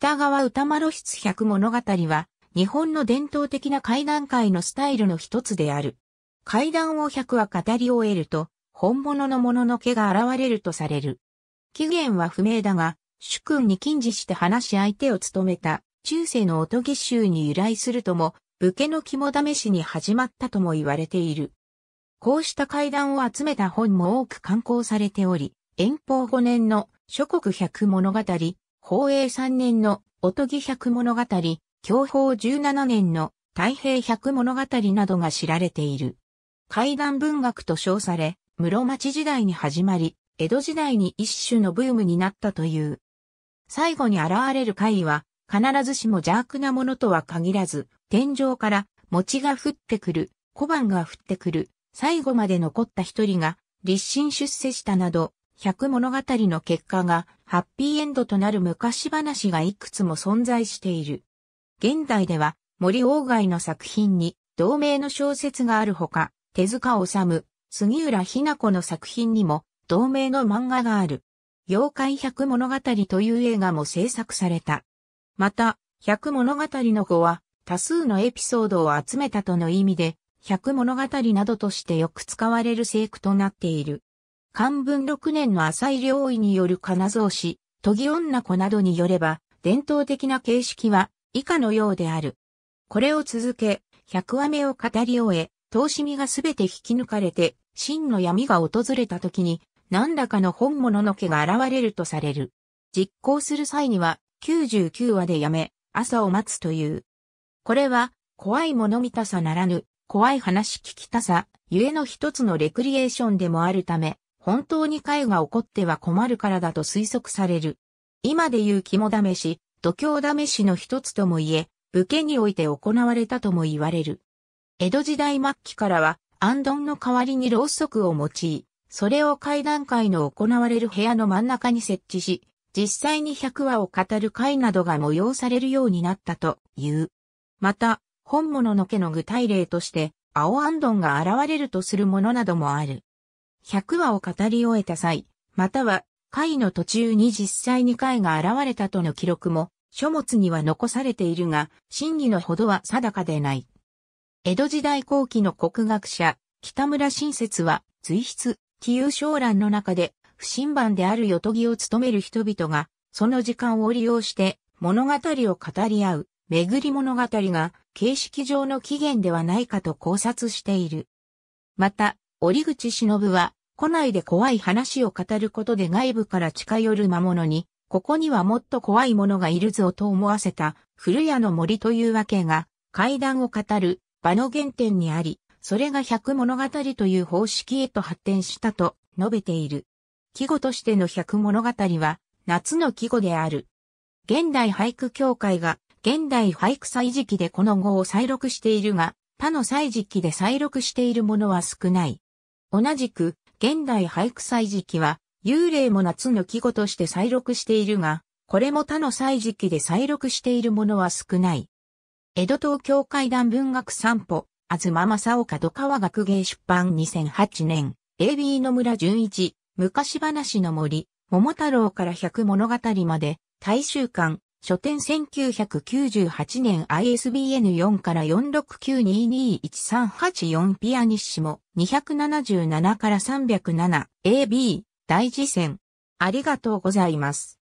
北川歌丸室百物語は、日本の伝統的な怪談会のスタイルの一つである。怪談を百は語り終えると、本物のものの毛が現れるとされる。起源は不明だが、主君に禁止して話し相手を務めた、中世のおとぎ衆に由来するとも、武家の肝試しに始まったとも言われている。こうした怪談を集めた本も多く刊行されており、遠方5年の諸国百物語、宝永三年のおとぎ百物語、享保17年の太平百物語などが知られている。怪談文学と称され、室町時代に始まり、江戸時代に一種のブームになったという。最後に現れる怪は、必ずしも邪悪なものとは限らず、天井から餅が降ってくる、小判が降ってくる、最後まで残った一人が立身出世したなど、百物語の結果がハッピーエンドとなる昔話がいくつも存在している。現代では森鴎外の作品に同名の小説があるほか、手塚治虫、杉浦日な子の作品にも同名の漫画がある。妖怪百物語という映画も制作された。また、百物語の語は多数のエピソードを集めたとの意味で、百物語などとしてよく使われる聖句となっている。漢文6年の浅井領医による金蔵師、研ぎ女子などによれば、伝統的な形式は以下のようである。これを続け、百話目を語り終え、投資身がすべて引き抜かれて、真の闇が訪れた時に、何らかの本物の毛が現れるとされる。実行する際には、99話でやめ、朝を待つという。これは、怖いもの見たさならぬ、怖い話聞きたさ、ゆえの一つのレクリエーションでもあるため、本当に貝が起こっては困るからだと推測される。今でいう肝試し、度胸試しの一つとも言え、武家において行われたとも言われる。江戸時代末期からは、安頓の代わりにろうそくを用い、それを階段階の行われる部屋の真ん中に設置し、実際に百話を語る会などが催されるようになったという。また、本物の家の具体例として、青安頓が現れるとするものなどもある。100話を語り終えた際、または回の途中に実際に回が現れたとの記録も書物には残されているが、真偽のほどは定かでない。江戸時代後期の国学者、北村新説は、随筆、起遊商欄の中で、不審番であるヨトギを務める人々が、その時間を利用して物語を語り合う、巡り物語が形式上の起源ではないかと考察している。また、折口忍は、古内で怖い話を語ることで外部から近寄る魔物に、ここにはもっと怖いものがいるぞと思わせた、古屋の森というわけが、階段を語る場の原点にあり、それが百物語という方式へと発展したと述べている。季語としての百物語は、夏の季語である。現代俳句協会が、現代俳句祭時期でこの語を再録しているが、他の祭時期で再録しているものは少ない。同じく、現代俳句祭時期は、幽霊も夏の季語として再録しているが、これも他の祭時期で再録しているものは少ない。江戸東京会談文学散歩、東正岡戸川学芸出版2008年、AB 野村純一、昔話の森、桃太郎から百物語まで、大衆館、書店1998年 ISBN4 から469221384ピアニッシモ277から 307AB 大事線。ありがとうございます。